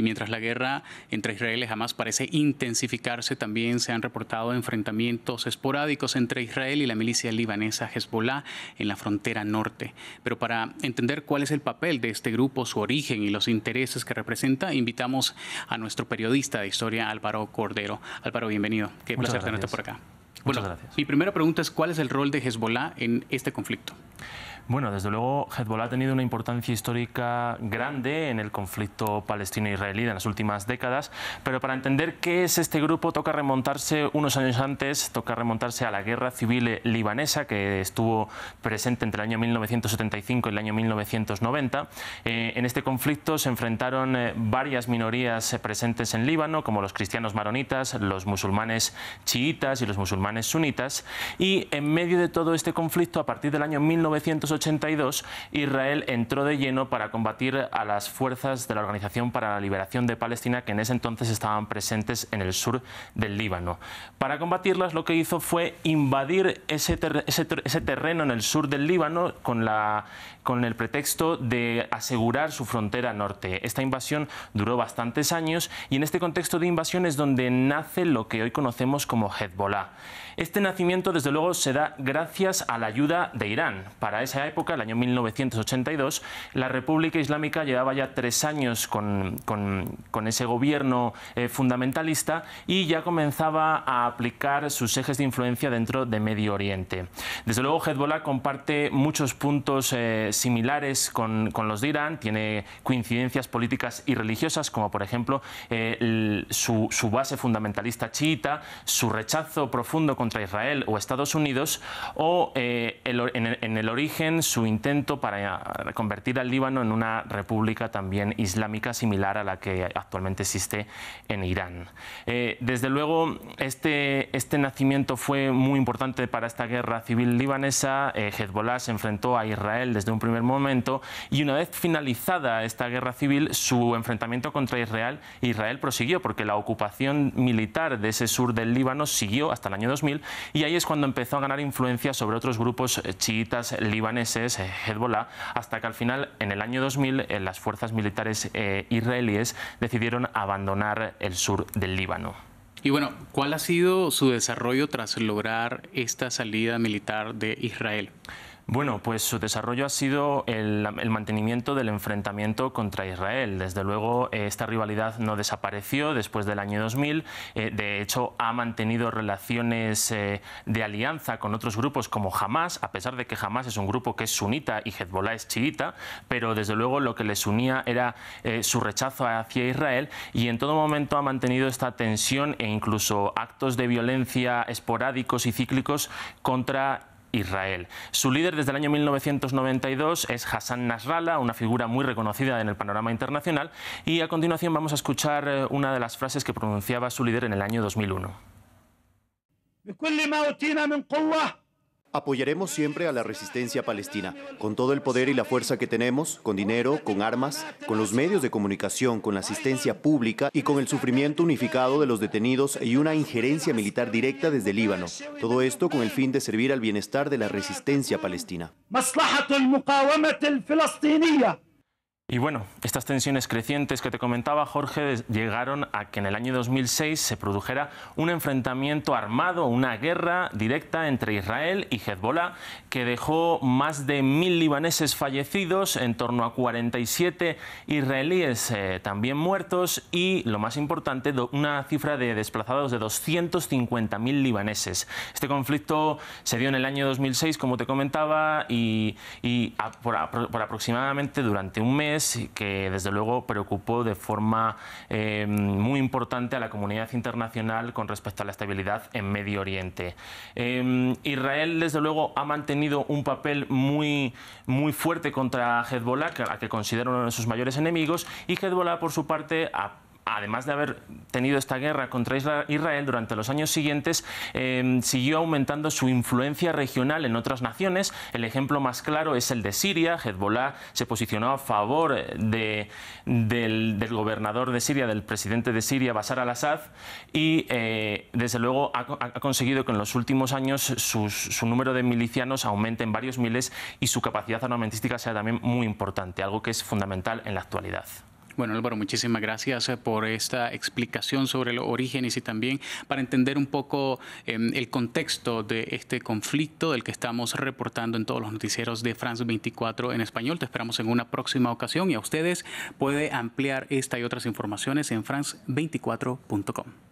Y mientras la guerra entre Israel y Hamas parece intensificarse, también se han reportado enfrentamientos esporádicos entre Israel y la milicia libanesa Hezbollah en la frontera norte. Pero para entender cuál es el papel de este grupo, su origen y los intereses que representa, invitamos a nuestro periodista de historia Álvaro Cordero. Álvaro, bienvenido. Qué placer tenerte por acá. bueno, mi primera pregunta es cuál es el rol de Hezbollah en este conflicto. Bueno, desde luego Hezbollah ha tenido una importancia histórica grande en el conflicto palestino-israelí en las últimas décadas, pero para entender qué es este grupo toca remontarse unos años antes, toca remontarse a la guerra civil libanesa que estuvo presente entre el año 1975 y el año 1990. Eh, en este conflicto se enfrentaron eh, varias minorías eh, presentes en Líbano, como los cristianos maronitas, los musulmanes chiitas y los musulmanes sunitas, y en medio de todo este conflicto, a partir del año 1980, 1982, Israel entró de lleno para combatir a las fuerzas de la Organización para la Liberación de Palestina, que en ese entonces estaban presentes en el sur del Líbano. Para combatirlas, lo que hizo fue invadir ese, ese, terreno en el sur del Líbano con, la, con el pretexto de asegurar su frontera norte. Esta invasión duró bastantes años y en este contexto de invasión es donde nace lo que hoy conocemos como Hezbollah. Este nacimiento, desde luego, se da gracias a la ayuda de Irán. Para esa época, el año 1982, la República Islámica llevaba ya tres años con, ese gobierno eh, fundamentalista y ya comenzaba a aplicar sus ejes de influencia dentro de Medio Oriente. Desde luego, Hezbollah comparte muchos puntos eh, similares con, los de Irán, tiene coincidencias políticas y religiosas, como por ejemplo eh, su, base fundamentalista chiita, su rechazo profundo contra Israel o Estados Unidos, o en, el origen su intento para eh, convertir al Líbano en una república también islámica similar a la que actualmente existe en Irán. Eh, desde luego, este, este nacimiento fue muy importante para esta guerra civil libanesa. Eh, Hezbollah se enfrentó a Israel desde un primer momento y una vez finalizada esta guerra civil, su enfrentamiento contra Israel, Israel prosiguió porque la ocupación militar de ese sur del Líbano siguió hasta el año 2000 y ahí es cuando empezó a ganar influencia sobre otros grupos chiitas libaneses libaneses, eh, Hezbollah, hasta que al final, en el año 2000, eh, las fuerzas militares eh, israelíes decidieron abandonar el sur del Líbano. Y bueno, ¿cuál ha sido su desarrollo tras lograr esta salida militar de Israel? Bueno, pues su desarrollo ha sido el, mantenimiento del enfrentamiento contra Israel. Desde luego, eh, esta rivalidad no desapareció después del año 2000. Eh, de hecho, ha mantenido relaciones eh, de alianza con otros grupos como Hamas, a pesar de que Hamas es un grupo que es sunita y Hezbollah es chiita, pero desde luego lo que les unía era su rechazo hacia Israel y en todo momento ha mantenido esta tensión e incluso actos de violencia esporádicos y cíclicos contra Israel. Su líder desde el año 1992 es Hassan Nasrallah, una figura muy reconocida en el panorama internacional, y a continuación vamos a escuchar eh, una de las frases que pronunciaba su líder en el año 2001. Apoyaremos siempre a la resistencia palestina, con todo el poder y la fuerza que tenemos, con dinero, con armas, con los medios de comunicación, con la asistencia pública y con el sufrimiento unificado de los detenidos y una injerencia militar directa desde Líbano. Todo esto con el fin de servir al bienestar de la resistencia palestina. Y bueno, estas tensiones crecientes que te comentaba Jorge llegaron a que en el año 2006 se produjera un enfrentamiento armado, una guerra directa entre Israel y Hezbollah que dejó más de mil libaneses fallecidos, en torno a 47 israelíes eh, también muertos y, lo más importante, una cifra de desplazados de 250.000 libaneses. Este conflicto se dio en el año 2006, como te comentaba, y, por aproximadamente durante un mes que desde luego preocupó de forma em, muy importante a la comunidad internacional con respecto a la estabilidad en Medio Oriente. Em, Israel, desde luego, ha mantenido un papel muy, muy fuerte contra Hezbollah, a que considera uno de sus mayores enemigos, y Hezbollah, por su parte, ha además de haber tenido esta guerra contra Israel durante los años siguientes, em, siguió aumentando su influencia regional en otras naciones. El ejemplo más claro es el de Siria. Hezbollah se posicionó a favor eh, del, gobernador de Siria, del presidente de Siria, Bashar al-Assad, y eh, desde luego ha, conseguido que en los últimos años su número de milicianos aumente en varios miles y su capacidad armamentística sea también muy importante, algo que es fundamental en la actualidad. Bueno, Álvaro, muchísimas gracias eh, por esta explicación sobre los orígenes y también para entender un poco em, el contexto de este conflicto del que estamos reportando en todos los noticieros de France 24 en español. Te esperamos en una próxima ocasión y a ustedes puede ampliar esta y otras informaciones en france24.com.